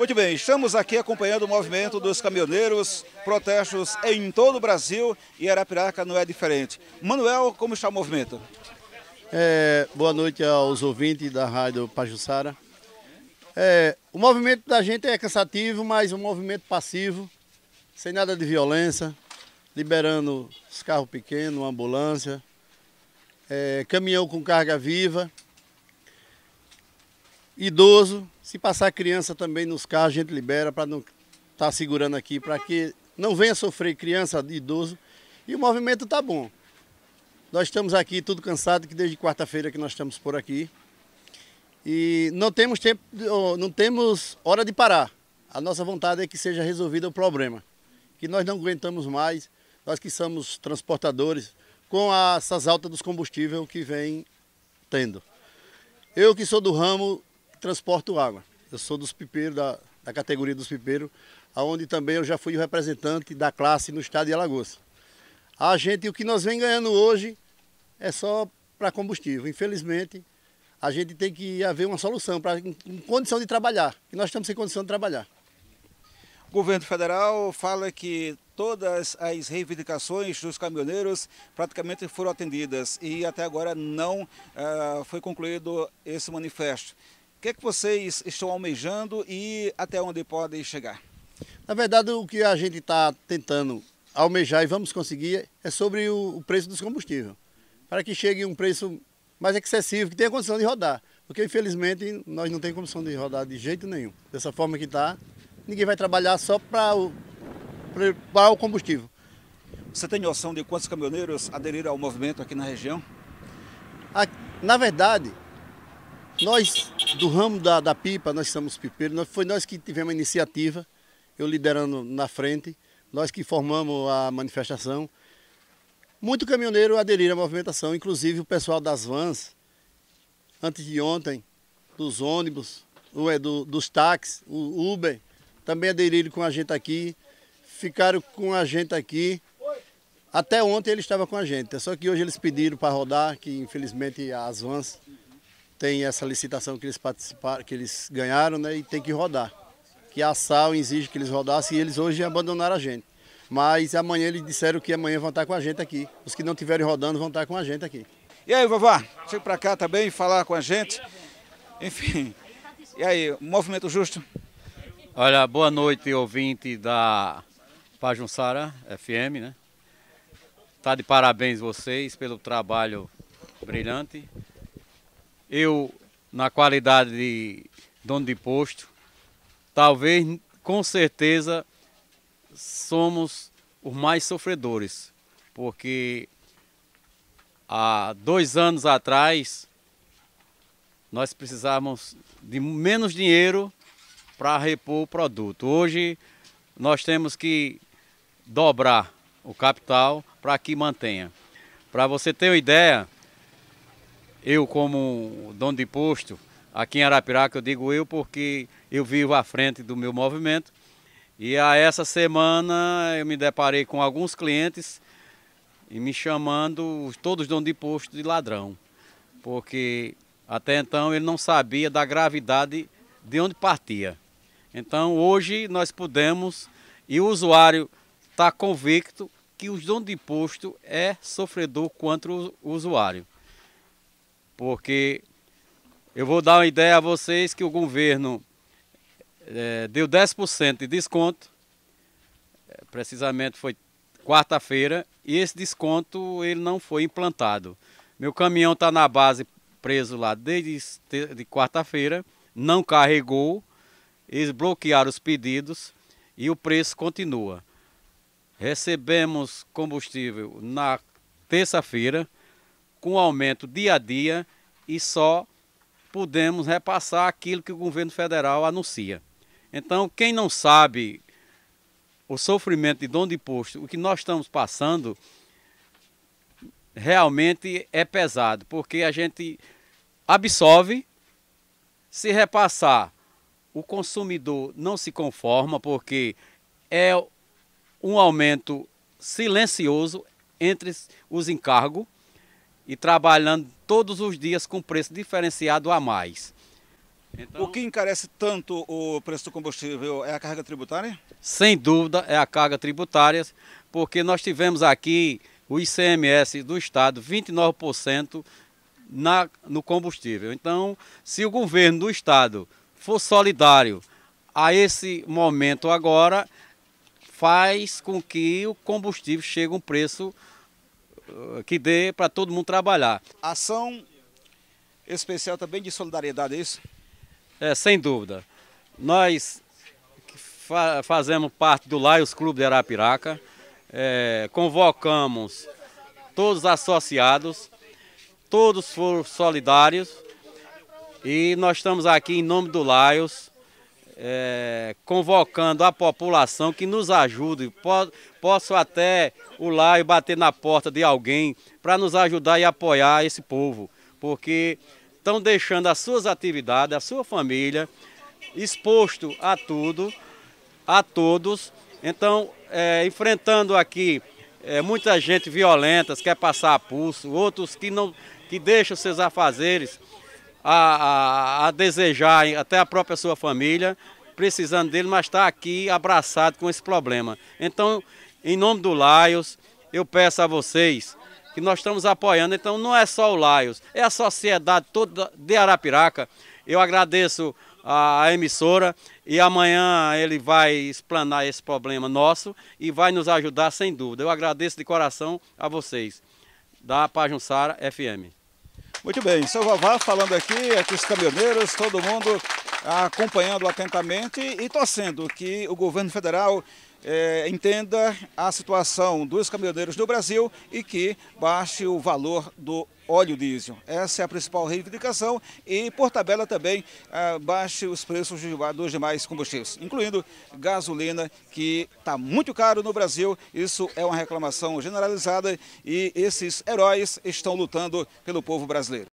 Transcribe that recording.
Muito bem, estamos aqui acompanhando o movimento dos caminhoneiros, protestos em todo o Brasil e Arapiraca não é diferente. Manuel, como está o movimento? É, boa noite aos ouvintes da Rádio Pajussara. É, o movimento da gente é cansativo, mas um movimento passivo, sem nada de violência, liberando os carros pequenos, ambulância, é, caminhão com carga viva, idoso, se passar criança também nos carros, a gente libera para não estar tá segurando aqui, para que não venha sofrer criança, idoso. E o movimento está bom. Nós estamos aqui tudo cansado, que desde quarta-feira que nós estamos por aqui. E não temos tempo, não temos hora de parar. A nossa vontade é que seja resolvido o problema, que nós não aguentamos mais, nós que somos transportadores, com essas altas dos combustíveis que vem tendo. Eu que sou do ramo, transporto água. Eu sou dos pipeiros, da, da categoria dos pipeiros, onde também eu já fui o representante da classe no estado de Alagoas. A gente, o que nós vem ganhando hoje é só para combustível. Infelizmente, a gente tem que haver uma solução para condição de trabalhar, E nós estamos sem condição de trabalhar. O governo federal fala que todas as reivindicações dos caminhoneiros praticamente foram atendidas e até agora não uh, foi concluído esse manifesto que é que vocês estão almejando e até onde podem chegar? Na verdade, o que a gente está tentando almejar e vamos conseguir é sobre o preço dos combustíveis, para que chegue um preço mais excessivo, que tenha condição de rodar. Porque, infelizmente, nós não temos condição de rodar de jeito nenhum. Dessa forma que está, ninguém vai trabalhar só para o, para o combustível. Você tem noção de quantos caminhoneiros aderiram ao movimento aqui na região? na verdade, nós, do ramo da, da pipa, nós somos pipeiros, nós, foi nós que tivemos a iniciativa, eu liderando na frente, nós que formamos a manifestação. Muito caminhoneiro aderiram à movimentação, inclusive o pessoal das vans, antes de ontem, dos ônibus, é, do, dos táxis, o Uber, também aderiram com a gente aqui, ficaram com a gente aqui. Até ontem ele estava com a gente, só que hoje eles pediram para rodar, que infelizmente as vans tem essa licitação que eles participaram, que eles ganharam, né, e tem que rodar. Que a SAL exige que eles rodassem e eles hoje abandonaram a gente. Mas amanhã eles disseram que amanhã vão estar com a gente aqui. Os que não estiverem rodando vão estar com a gente aqui. E aí, vovó, chega para cá também falar com a gente. Enfim, e aí, Movimento Justo? Olha, boa noite, ouvinte da Pajunçara FM, né? Tá de parabéns vocês pelo trabalho brilhante eu, na qualidade de dono de posto, talvez, com certeza, somos os mais sofredores, porque há dois anos atrás nós precisávamos de menos dinheiro para repor o produto. Hoje nós temos que dobrar o capital para que mantenha. Para você ter uma ideia, eu como dono de posto, aqui em Arapiraca eu digo eu porque eu vivo à frente do meu movimento. E a essa semana eu me deparei com alguns clientes e me chamando, todos donos de posto, de ladrão. Porque até então ele não sabia da gravidade de onde partia. Então hoje nós podemos, e o usuário está convicto que os donos de posto é sofredor contra o usuário porque eu vou dar uma ideia a vocês que o governo é, deu 10% de desconto, é, precisamente foi quarta-feira, e esse desconto ele não foi implantado. Meu caminhão está na base preso lá desde de quarta-feira, não carregou, eles bloquearam os pedidos e o preço continua. Recebemos combustível na terça-feira, com aumento dia a dia, e só podemos repassar aquilo que o governo federal anuncia. Então, quem não sabe o sofrimento de dom de posto, o que nós estamos passando, realmente é pesado, porque a gente absolve, se repassar, o consumidor não se conforma, porque é um aumento silencioso entre os encargos e trabalhando todos os dias com preço diferenciado a mais. Então, o que encarece tanto o preço do combustível é a carga tributária? Sem dúvida é a carga tributária, porque nós tivemos aqui o ICMS do Estado 29% na, no combustível. Então, se o governo do Estado for solidário a esse momento agora, faz com que o combustível chegue a um preço que dê para todo mundo trabalhar. Ação especial também de solidariedade, é isso? É, sem dúvida. Nós fa fazemos parte do Laios Clube de Arapiraca, é, convocamos todos associados, todos foram solidários e nós estamos aqui em nome do Laios é, convocando a população que nos ajude. posso até o lá e bater na porta de alguém para nos ajudar e apoiar esse povo, porque estão deixando as suas atividades, a sua família exposto a tudo, a todos. Então, é, enfrentando aqui é, muita gente violenta, quer passar a pulso, outros que não que deixam seus afazeres a, a, a desejar até a própria sua família, precisando dele, mas está aqui abraçado com esse problema. Então, em nome do Laios, eu peço a vocês que nós estamos apoiando. Então, não é só o Laios, é a sociedade toda de Arapiraca. Eu agradeço a emissora e amanhã ele vai explanar esse problema nosso e vai nos ajudar sem dúvida. Eu agradeço de coração a vocês da Pajunçara FM. Muito bem, seu Vavá falando aqui, aqui os caminhoneiros, todo mundo acompanhando atentamente e torcendo que o governo federal é, entenda a situação dos caminhoneiros do Brasil e que baixe o valor do óleo diesel. Essa é a principal reivindicação e, por tabela também, ah, baixe os preços dos demais combustíveis, incluindo gasolina, que está muito caro no Brasil. Isso é uma reclamação generalizada e esses heróis estão lutando pelo povo brasileiro.